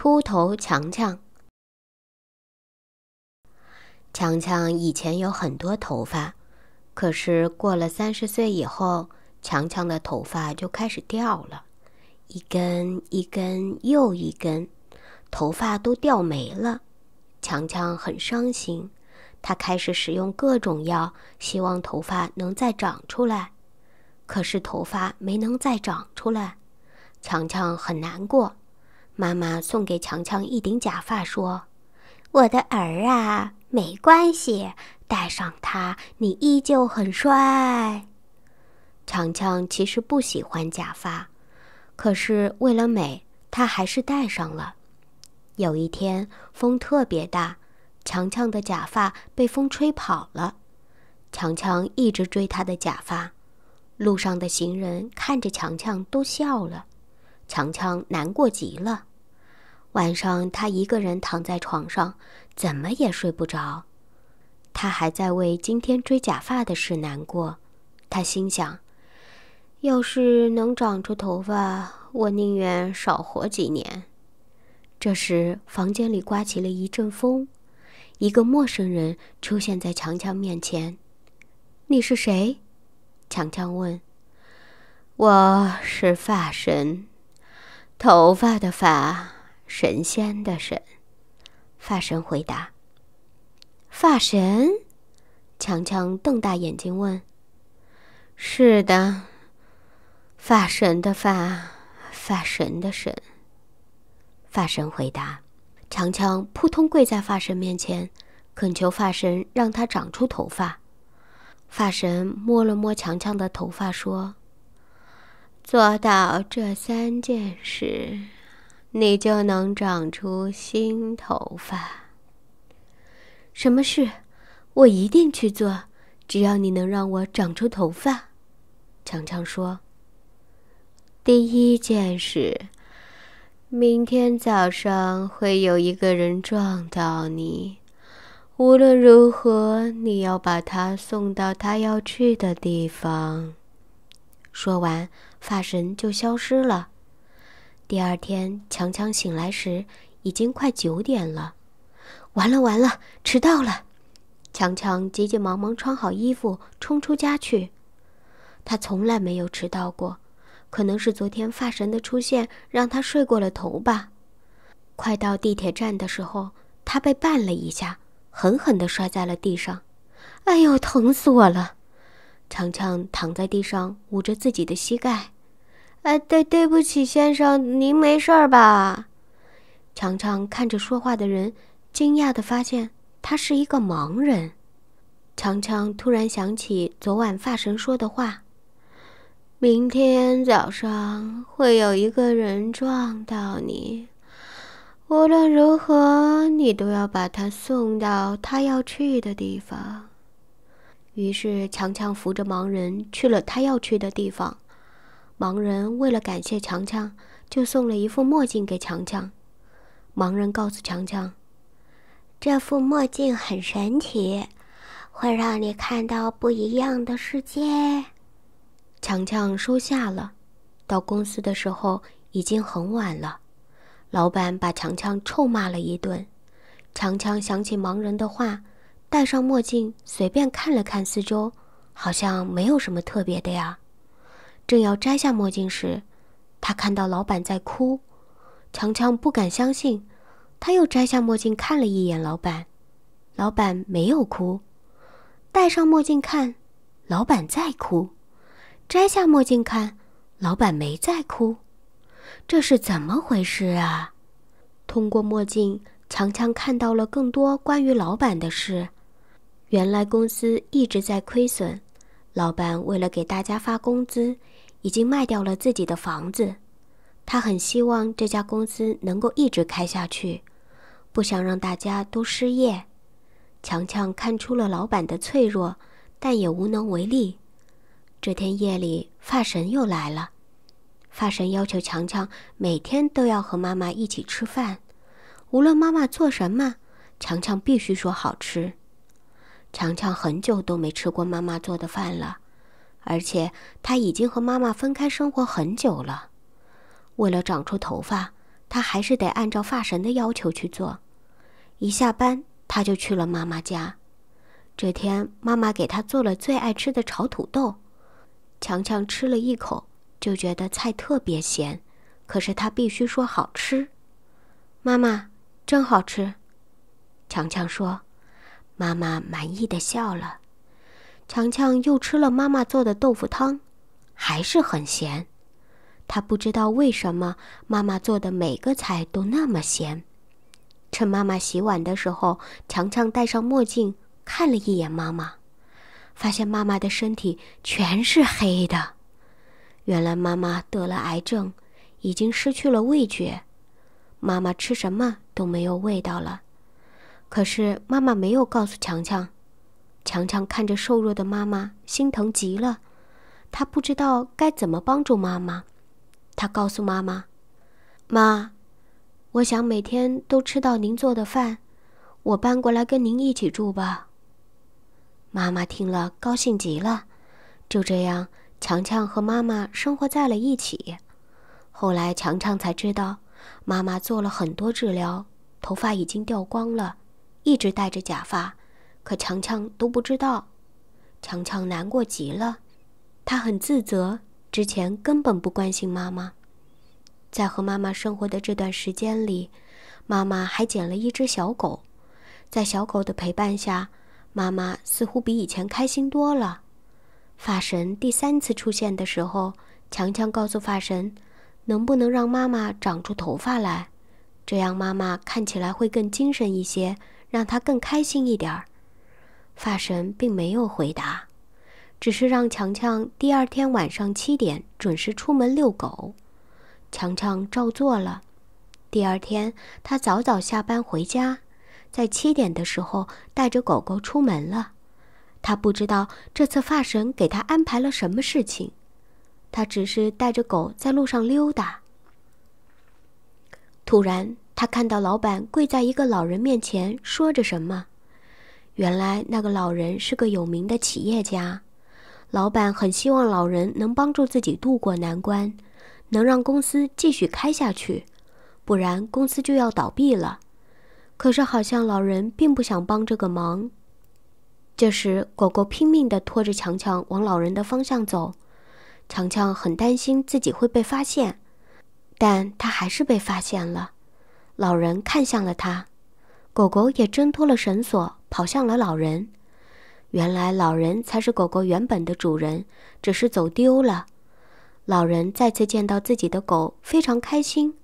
秃头强强。强强以前有很多头发，可是过了三十岁以后，强强的头发就开始掉了，一根一根又一根，头发都掉没了。强强很伤心，他开始使用各种药，希望头发能再长出来，可是头发没能再长出来，强强很难过。妈妈送给强强一顶假发，说：“我的儿啊，没关系，戴上它，你依旧很帅。”强强其实不喜欢假发，可是为了美，他还是戴上了。有一天风特别大，强强的假发被风吹跑了。强强一直追他的假发，路上的行人看着强强都笑了，强强难过极了。晚上，他一个人躺在床上，怎么也睡不着。他还在为今天追假发的事难过。他心想：“要是能长出头发，我宁愿少活几年。”这时，房间里刮起了一阵风，一个陌生人出现在强强面前。“你是谁？”强强问。“我是发神，头发的发。”神仙的神，法神回答。法神，强强瞪大眼睛问：“是的，法神的法，法神的神。”法神回答。强强扑通跪在法神面前，恳求法神让他长出头发。法神摸了摸强强的头发，说：“做到这三件事。”你就能长出新头发。什么事，我一定去做。只要你能让我长出头发，强强说。第一件事，明天早上会有一个人撞到你，无论如何，你要把他送到他要去的地方。说完，发神就消失了。第二天，强强醒来时已经快九点了。完了完了，迟到了！强强急急忙忙穿好衣服，冲出家去。他从来没有迟到过，可能是昨天发神的出现让他睡过了头吧。快到地铁站的时候，他被绊了一下，狠狠地摔在了地上。哎呦，疼死我了！强强躺在地上，捂着自己的膝盖。哎，对，对不起，先生，您没事儿吧？强强看着说话的人，惊讶的发现他是一个盲人。强强突然想起昨晚发神说的话：“明天早上会有一个人撞到你，无论如何，你都要把他送到他要去的地方。”于是，强强扶着盲人去了他要去的地方。盲人为了感谢强强，就送了一副墨镜给强强。盲人告诉强强：“这副墨镜很神奇，会让你看到不一样的世界。”强强收下了。到公司的时候已经很晚了，老板把强强臭骂了一顿。强强想起盲人的话，戴上墨镜，随便看了看四周，好像没有什么特别的呀。正要摘下墨镜时，他看到老板在哭。强强不敢相信，他又摘下墨镜看了一眼老板，老板没有哭。戴上墨镜看，老板在哭；摘下墨镜看，老板没在哭。这是怎么回事啊？通过墨镜，强强看到了更多关于老板的事。原来公司一直在亏损，老板为了给大家发工资。已经卖掉了自己的房子，他很希望这家公司能够一直开下去，不想让大家都失业。强强看出了老板的脆弱，但也无能为力。这天夜里，发神又来了。发神要求强强每天都要和妈妈一起吃饭，无论妈妈做什么，强强必须说好吃。强强很久都没吃过妈妈做的饭了。而且他已经和妈妈分开生活很久了，为了长出头发，他还是得按照发神的要求去做。一下班，他就去了妈妈家。这天，妈妈给他做了最爱吃的炒土豆。强强吃了一口，就觉得菜特别咸，可是他必须说好吃。妈妈真好吃，强强说。妈妈满意的笑了。强强又吃了妈妈做的豆腐汤，还是很咸。他不知道为什么妈妈做的每个菜都那么咸。趁妈妈洗碗的时候，强强戴上墨镜看了一眼妈妈，发现妈妈的身体全是黑的。原来妈妈得了癌症，已经失去了味觉，妈妈吃什么都没有味道了。可是妈妈没有告诉强强。强强看着瘦弱的妈妈，心疼极了。他不知道该怎么帮助妈妈。他告诉妈妈：“妈，我想每天都吃到您做的饭，我搬过来跟您一起住吧。”妈妈听了，高兴极了。就这样，强强和妈妈生活在了一起。后来，强强才知道，妈妈做了很多治疗，头发已经掉光了，一直戴着假发。可强强都不知道，强强难过极了，他很自责，之前根本不关心妈妈。在和妈妈生活的这段时间里，妈妈还捡了一只小狗，在小狗的陪伴下，妈妈似乎比以前开心多了。发神第三次出现的时候，强强告诉发神：“能不能让妈妈长出头发来？这样妈妈看起来会更精神一些，让她更开心一点儿。”发神并没有回答，只是让强强第二天晚上七点准时出门遛狗。强强照做了。第二天，他早早下班回家，在七点的时候带着狗狗出门了。他不知道这次发神给他安排了什么事情，他只是带着狗在路上溜达。突然，他看到老板跪在一个老人面前，说着什么。原来那个老人是个有名的企业家，老板很希望老人能帮助自己渡过难关，能让公司继续开下去，不然公司就要倒闭了。可是好像老人并不想帮这个忙。这时，狗狗拼命地拖着强强往老人的方向走，强强很担心自己会被发现，但他还是被发现了。老人看向了他，狗狗也挣脱了绳索。跑向了老人。原来老人才是狗狗原本的主人，只是走丢了。老人再次见到自己的狗，非常开心，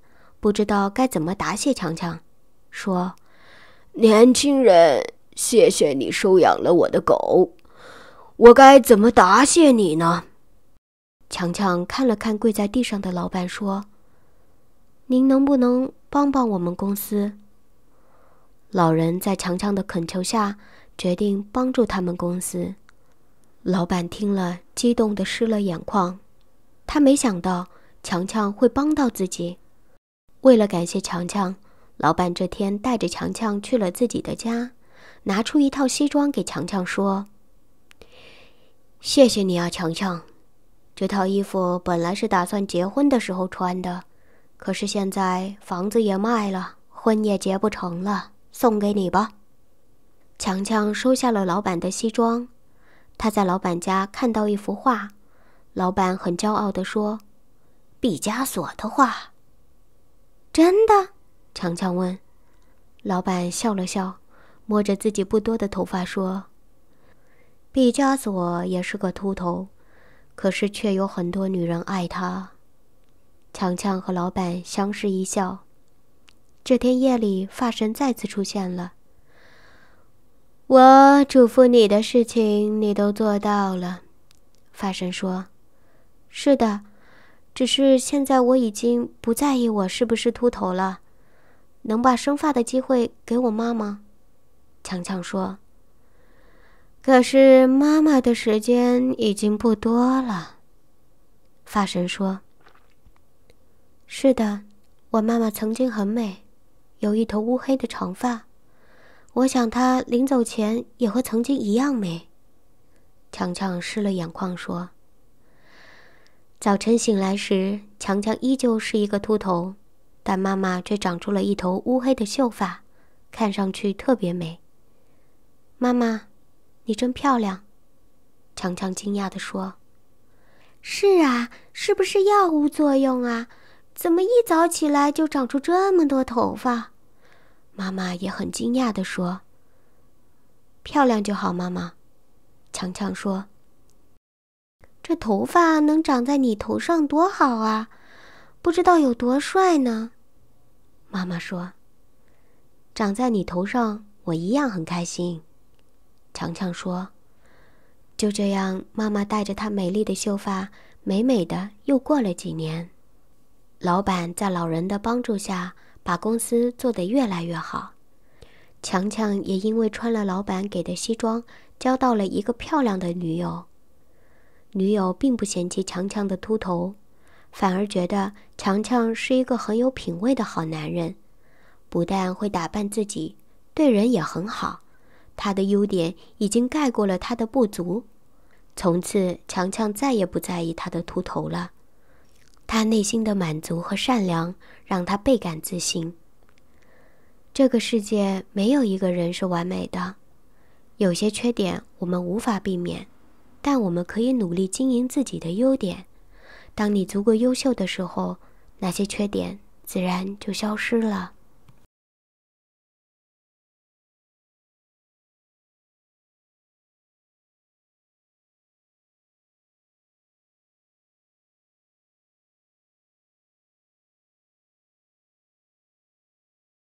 不知道该怎么答谢强强，说：“年轻人，谢谢你收养了我的狗，我该怎么答谢你呢？”强强看了看跪在地上的老板，说：“您能不能帮帮我们公司？”老人在强强的恳求下，决定帮助他们公司。老板听了，激动的湿了眼眶。他没想到强强会帮到自己。为了感谢强强，老板这天带着强强去了自己的家，拿出一套西装给强强说：“谢谢你啊，强强。这套衣服本来是打算结婚的时候穿的，可是现在房子也卖了，婚也结不成了。”送给你吧，强强收下了老板的西装。他在老板家看到一幅画，老板很骄傲的说：“毕加索的画。”“真的？”强强问。老板笑了笑，摸着自己不多的头发说：“毕加索也是个秃头，可是却有很多女人爱他。”强强和老板相视一笑。这天夜里，发神再次出现了。我嘱咐你的事情，你都做到了。发神说：“是的，只是现在我已经不在意我是不是秃头了。”能把生发的机会给我妈吗？强强说：“可是妈妈的时间已经不多了。”发神说：“是的，我妈妈曾经很美。”有一头乌黑的长发，我想她临走前也和曾经一样美。强强湿了眼眶说：“早晨醒来时，强强依旧是一个秃头，但妈妈却长出了一头乌黑的秀发，看上去特别美。”“妈妈，你真漂亮！”强强惊讶地说。“是啊，是不是药物作用啊？”怎么一早起来就长出这么多头发？妈妈也很惊讶的说：“漂亮就好。”妈妈，强强说：“这头发能长在你头上多好啊，不知道有多帅呢。”妈妈说：“长在你头上，我一样很开心。”强强说：“就这样。”妈妈带着她美丽的秀发，美美的又过了几年。老板在老人的帮助下，把公司做得越来越好。强强也因为穿了老板给的西装，交到了一个漂亮的女友。女友并不嫌弃强强的秃头，反而觉得强强是一个很有品味的好男人，不但会打扮自己，对人也很好。他的优点已经盖过了他的不足，从此强强再也不在意他的秃头了。他内心的满足和善良让他倍感自信。这个世界没有一个人是完美的，有些缺点我们无法避免，但我们可以努力经营自己的优点。当你足够优秀的时候，那些缺点自然就消失了。